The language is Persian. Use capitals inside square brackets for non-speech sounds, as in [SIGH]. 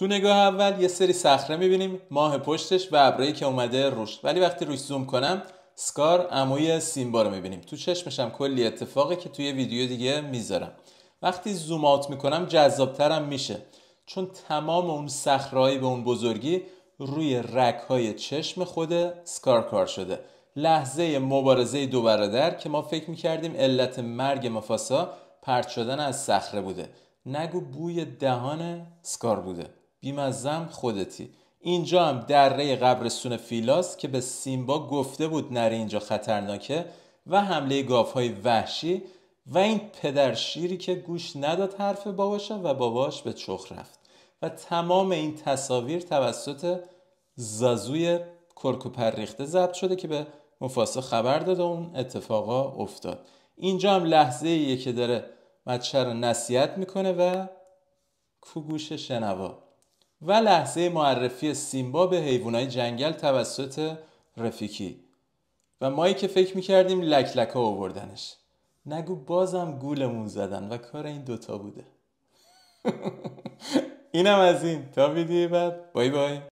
تو نگاه اول یه سری صخره میبینیم ماه پشتش و ابرایی که اومده روش ولی وقتی روش زوم کنم سکار عموی سیمبا رو میبینیم تو چشمشم کلی اتفاقی که توی ویدیو دیگه میذارم وقتی زوم آت میکنم جذابترم میشه چون تمام اون صخرهایی به اون بزرگی روی رکهای چشم خود سکار کار شده لحظه مبارزه دو برادر که ما فکر میکردیم علت مرگ مفاسا پرت شدن از صخره بوده نگو بوی دهان سکار بوده بیمزم خودتی اینجا هم دره قبرستون فیلاس که به سیمبا گفته بود نره اینجا خطرناکه و حمله گاف های وحشی و این پدرشیری که گوش نداد حرف باباشه و باباش به چخ رفت و تمام این تصاویر توسط زازوی کرکوپر ریخته ضبط شده که به مفاسا خبر داد و اون اتفاقا افتاد اینجا هم لحظه ایه که داره مچه رو نصیحت میکنه و کوگوش شنوا و لحظه معرفی سیمبا به حیوانای جنگل توسط رفیکی و مایی که فکر میکردیم لک لک ها آوردنش نگو بازم گولمون زدن و کار این دوتا بوده [LAUGHS] اینم از این تا ویدیو بعد بای بای